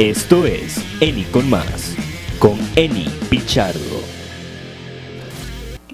Esto es Eni con más, con Eni Pichardo.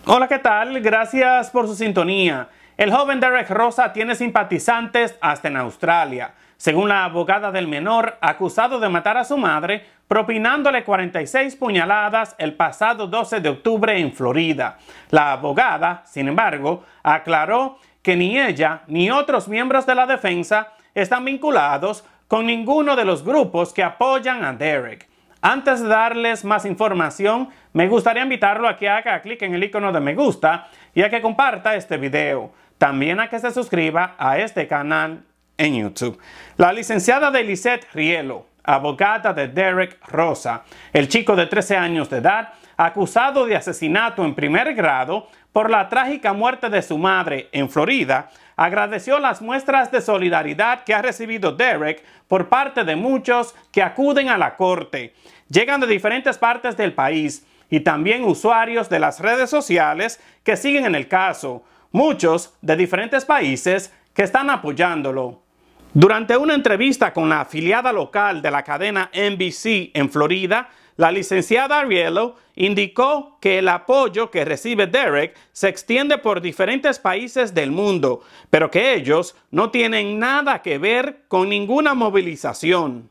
Hola, ¿qué tal? Gracias por su sintonía. El joven Derek Rosa tiene simpatizantes hasta en Australia. Según la abogada del menor, acusado de matar a su madre, propinándole 46 puñaladas el pasado 12 de octubre en Florida. La abogada, sin embargo, aclaró que ni ella ni otros miembros de la defensa están vinculados con ninguno de los grupos que apoyan a Derek. Antes de darles más información, me gustaría invitarlo a que haga clic en el icono de me gusta y a que comparta este video. También a que se suscriba a este canal en YouTube. La licenciada de Lisette Rielo, abogada de Derek Rosa, el chico de 13 años de edad, acusado de asesinato en primer grado por la trágica muerte de su madre en Florida, agradeció las muestras de solidaridad que ha recibido Derek por parte de muchos que acuden a la corte. Llegan de diferentes partes del país y también usuarios de las redes sociales que siguen en el caso, muchos de diferentes países que están apoyándolo. Durante una entrevista con la afiliada local de la cadena NBC en Florida, la licenciada Ariello indicó que el apoyo que recibe Derek se extiende por diferentes países del mundo, pero que ellos no tienen nada que ver con ninguna movilización.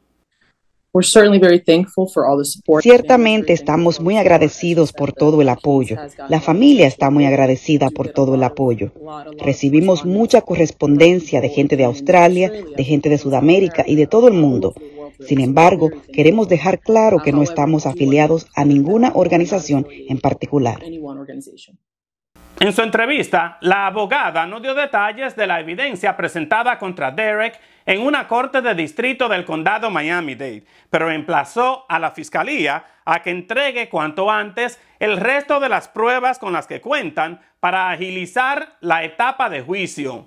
Ciertamente estamos muy agradecidos por todo el apoyo. La familia está muy agradecida por todo el apoyo. Recibimos mucha correspondencia de gente de Australia, de gente de Sudamérica y de todo el mundo. Sin embargo, queremos dejar claro que no estamos afiliados a ninguna organización en particular. En su entrevista, la abogada no dio detalles de la evidencia presentada contra Derek en una corte de distrito del condado Miami-Dade, pero emplazó a la fiscalía a que entregue cuanto antes el resto de las pruebas con las que cuentan para agilizar la etapa de juicio.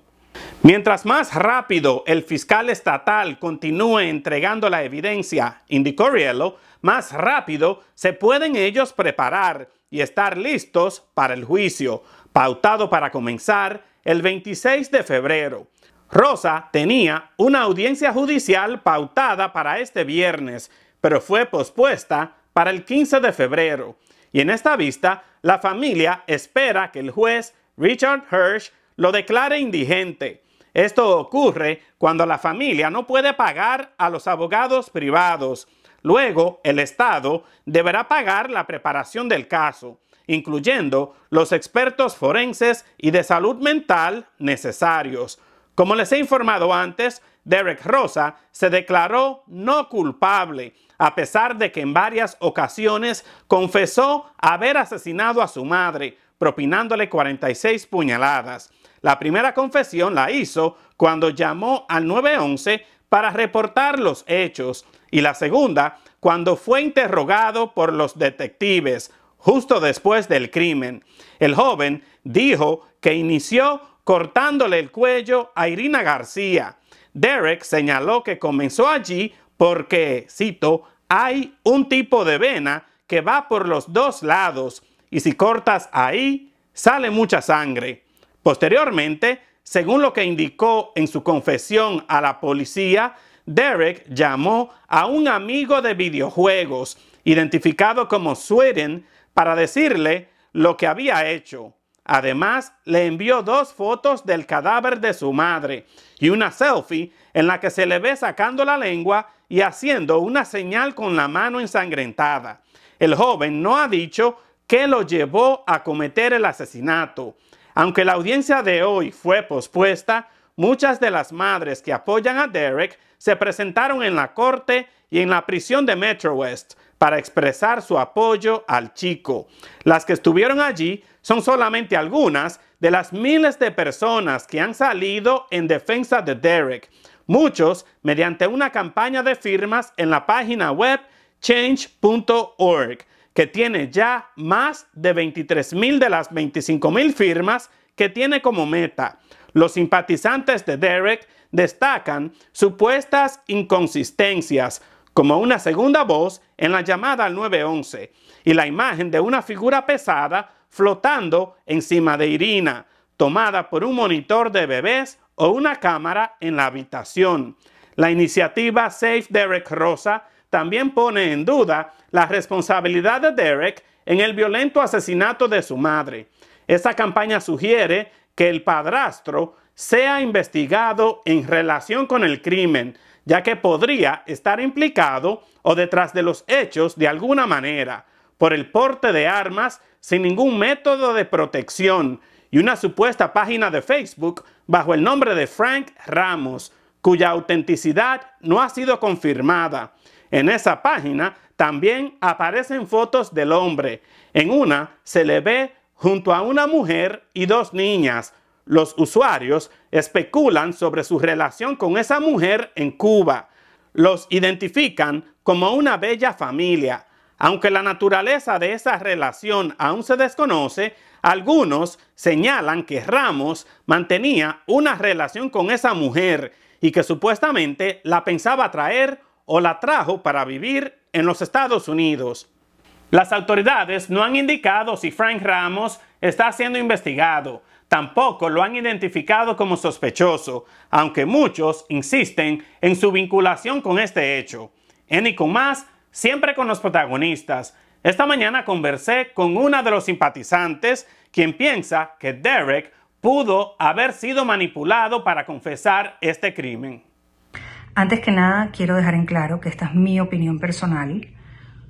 Mientras más rápido el fiscal estatal continúe entregando la evidencia, indicó Riello, más rápido se pueden ellos preparar y estar listos para el juicio, pautado para comenzar el 26 de febrero. Rosa tenía una audiencia judicial pautada para este viernes, pero fue pospuesta para el 15 de febrero. Y en esta vista, la familia espera que el juez Richard Hirsch lo declare indigente esto ocurre cuando la familia no puede pagar a los abogados privados. Luego, el Estado deberá pagar la preparación del caso, incluyendo los expertos forenses y de salud mental necesarios. Como les he informado antes, Derek Rosa se declaró no culpable, a pesar de que en varias ocasiones confesó haber asesinado a su madre, propinándole 46 puñaladas. La primera confesión la hizo cuando llamó al 911 para reportar los hechos y la segunda cuando fue interrogado por los detectives justo después del crimen. El joven dijo que inició cortándole el cuello a Irina García. Derek señaló que comenzó allí porque, cito, hay un tipo de vena que va por los dos lados y si cortas ahí, sale mucha sangre. Posteriormente, según lo que indicó en su confesión a la policía, Derek llamó a un amigo de videojuegos, identificado como Sweden, para decirle lo que había hecho. Además, le envió dos fotos del cadáver de su madre y una selfie en la que se le ve sacando la lengua y haciendo una señal con la mano ensangrentada. El joven no ha dicho qué lo llevó a cometer el asesinato. Aunque la audiencia de hoy fue pospuesta, muchas de las madres que apoyan a Derek se presentaron en la corte y en la prisión de Metro West para expresar su apoyo al chico. Las que estuvieron allí son solamente algunas de las miles de personas que han salido en defensa de Derek, muchos mediante una campaña de firmas en la página web change.org que tiene ya más de 23,000 de las 25,000 firmas que tiene como meta. Los simpatizantes de Derek destacan supuestas inconsistencias como una segunda voz en la llamada al 911 y la imagen de una figura pesada flotando encima de Irina, tomada por un monitor de bebés o una cámara en la habitación. La iniciativa Save Derek Rosa también pone en duda la responsabilidad de Derek en el violento asesinato de su madre. Esta campaña sugiere que el padrastro sea investigado en relación con el crimen, ya que podría estar implicado o detrás de los hechos de alguna manera, por el porte de armas sin ningún método de protección y una supuesta página de Facebook bajo el nombre de Frank Ramos, cuya autenticidad no ha sido confirmada. En esa página también aparecen fotos del hombre. En una se le ve junto a una mujer y dos niñas. Los usuarios especulan sobre su relación con esa mujer en Cuba. Los identifican como una bella familia. Aunque la naturaleza de esa relación aún se desconoce, algunos señalan que Ramos mantenía una relación con esa mujer y que supuestamente la pensaba traer o la trajo para vivir en los Estados Unidos. Las autoridades no han indicado si Frank Ramos está siendo investigado, tampoco lo han identificado como sospechoso, aunque muchos insisten en su vinculación con este hecho. En y con más, siempre con los protagonistas. Esta mañana conversé con una de los simpatizantes quien piensa que Derek pudo haber sido manipulado para confesar este crimen. Antes que nada, quiero dejar en claro que esta es mi opinión personal,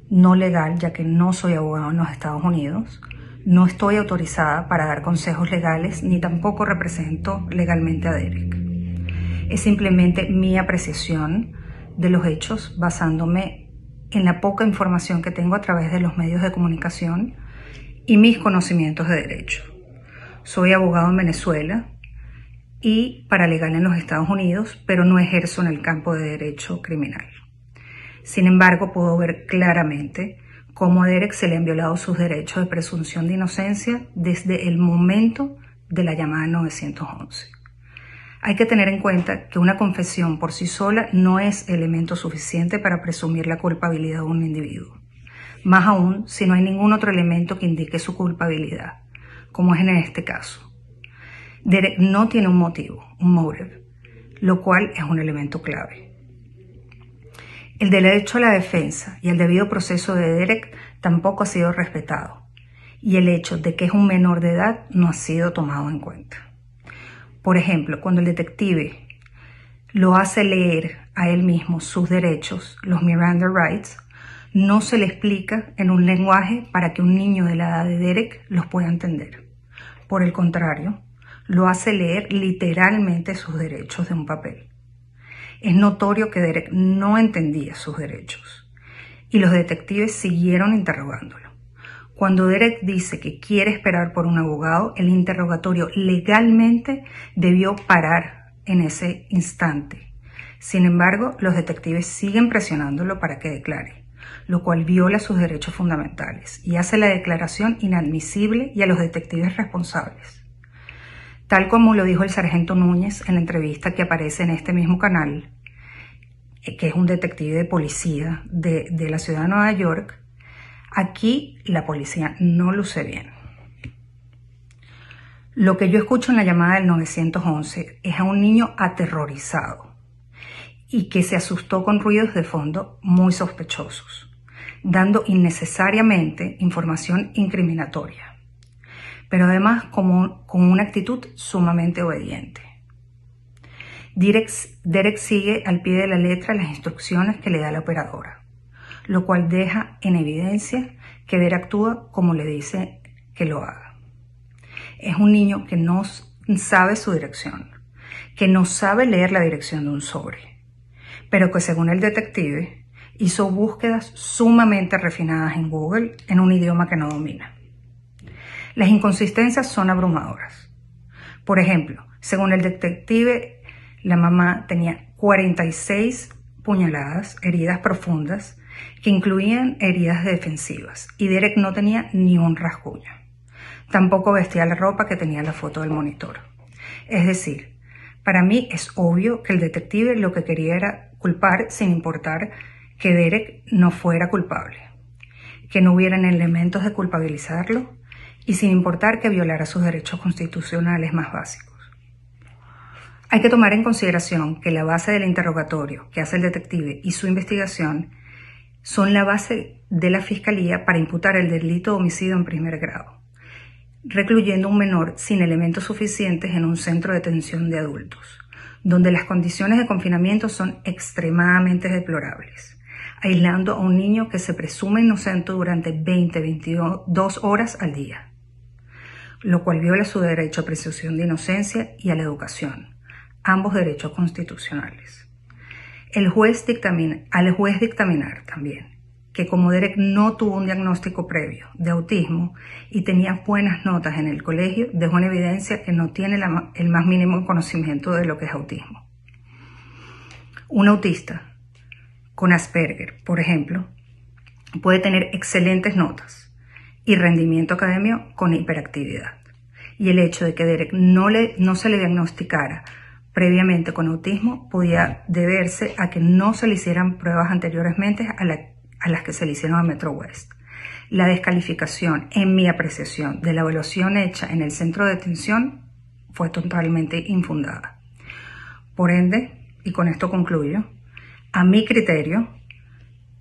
no legal, ya que no soy abogado en los Estados Unidos. No estoy autorizada para dar consejos legales ni tampoco represento legalmente a Derek. Es simplemente mi apreciación de los hechos basándome en la poca información que tengo a través de los medios de comunicación y mis conocimientos de derecho. Soy abogado en Venezuela, y legal en los Estados Unidos, pero no ejerzo en el campo de derecho criminal. Sin embargo, puedo ver claramente cómo a Derek se le han violado sus derechos de presunción de inocencia desde el momento de la llamada 911. Hay que tener en cuenta que una confesión por sí sola no es elemento suficiente para presumir la culpabilidad de un individuo, más aún si no hay ningún otro elemento que indique su culpabilidad, como es en este caso. Derek no tiene un motivo, un motive, lo cual es un elemento clave. El derecho a la defensa y el debido proceso de Derek tampoco ha sido respetado y el hecho de que es un menor de edad no ha sido tomado en cuenta. Por ejemplo, cuando el detective lo hace leer a él mismo sus derechos, los Miranda Rights, no se le explica en un lenguaje para que un niño de la edad de Derek los pueda entender. Por el contrario, lo hace leer literalmente sus derechos de un papel. Es notorio que Derek no entendía sus derechos y los detectives siguieron interrogándolo. Cuando Derek dice que quiere esperar por un abogado, el interrogatorio legalmente debió parar en ese instante. Sin embargo, los detectives siguen presionándolo para que declare, lo cual viola sus derechos fundamentales y hace la declaración inadmisible y a los detectives responsables Tal como lo dijo el sargento Núñez en la entrevista que aparece en este mismo canal, eh, que es un detective de policía de, la ciudad de Nueva York, aquí la policía no luce bien. Lo que yo escucho en la llamada del 911 es a un niño aterrorizado y que se asustó con ruidos de fondo muy sospechosos, dando innecesariamente información incriminatoria pero además como, con una actitud sumamente obediente. Derek sigue al pie de la letra las instrucciones que le da la operadora, lo cual deja en evidencia que Derek actúa como le dice que lo haga. Es un niño que no sabe su dirección, que no sabe leer la dirección de un sobre, pero que según el detective hizo búsquedas sumamente refinadas en Google en un idioma que no domina. Las inconsistencias son abrumadoras. Por ejemplo, según el detective, la mamá tenía 46 puñaladas, heridas profundas, que incluían heridas defensivas, y Derek no tenía ni un rasguño. Tampoco vestía la ropa que tenía la foto del monitor. Es decir, para mí es obvio que el detective lo que quería era culpar sin importar que Derek no fuera culpable, que no hubieran elementos de culpabilizarlo y sin importar que violara sus derechos constitucionales más básicos. Hay que tomar en consideración que la base del interrogatorio que hace el detective y su investigación son la base de la Fiscalía para imputar el delito de homicidio en primer grado, recluyendo a un menor sin elementos suficientes en un centro de detención de adultos, donde las condiciones de confinamiento son extremadamente deplorables, aislando a un niño que se presume inocente durante 20-22 horas al día lo cual viola su derecho a presunción de inocencia y a la educación, ambos derechos constitucionales. El juez al juez dictaminar también que como Derek no tuvo un diagnóstico previo de autismo y tenía buenas notas en el colegio, dejó en evidencia que no tiene el más mínimo conocimiento de lo que es autismo. Un autista con Asperger, por ejemplo, puede tener excelentes notas, y rendimiento académico con hiperactividad. Y el hecho de que Derek no, le, no se le diagnosticara previamente con autismo podía deberse a que no se le hicieran pruebas anteriormente a, las que se le hicieron a Metro West. La descalificación, en mi apreciación, de la evaluación hecha en el centro de atención fue totalmente infundada. Por ende, y con esto concluyo, a mi criterio,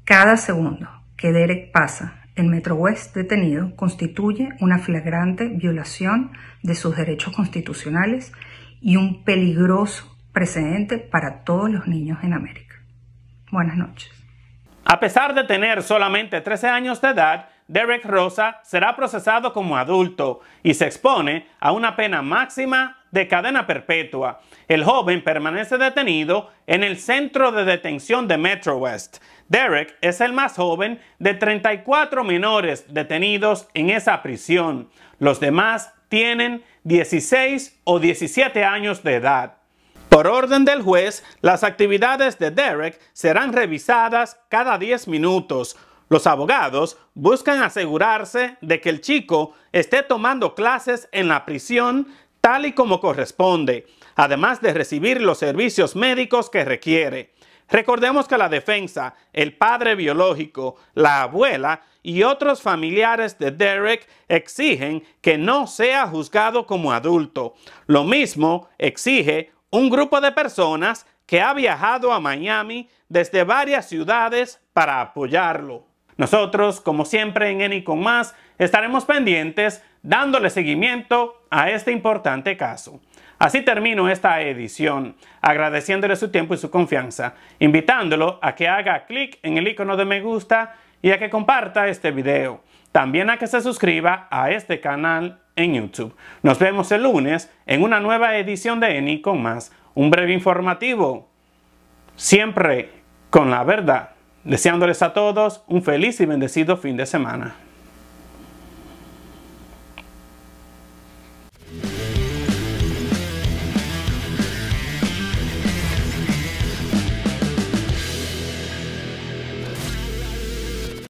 cada segundo que Derek pasa el Metro West detenido constituye una flagrante violación de sus derechos constitucionales y un peligroso precedente para todos los niños en América. Buenas noches. A pesar de tener solamente 13 años de edad, Derek Rosa será procesado como adulto y se expone a una pena máxima de cadena perpetua. El joven permanece detenido en el centro de detención de Metro West. Derek es el más joven de 34 menores detenidos en esa prisión. Los demás tienen 16 o 17 años de edad. Por orden del juez, las actividades de Derek serán revisadas cada 10 minutos. Los abogados buscan asegurarse de que el chico esté tomando clases en la prisión tal y como corresponde, además de recibir los servicios médicos que requiere. Recordemos que la defensa, el padre biológico, la abuela y otros familiares de Derek exigen que no sea juzgado como adulto. Lo mismo exige un grupo de personas que ha viajado a Miami desde varias ciudades para apoyarlo. Nosotros, como siempre en Eni con más, estaremos pendientes dándole seguimiento a este importante caso. Así termino esta edición, agradeciéndole su tiempo y su confianza, invitándolo a que haga clic en el icono de me gusta y a que comparta este video. También a que se suscriba a este canal en YouTube. Nos vemos el lunes en una nueva edición de Eni con más, un breve informativo, siempre con la verdad. Deseándoles a todos un feliz y bendecido fin de semana.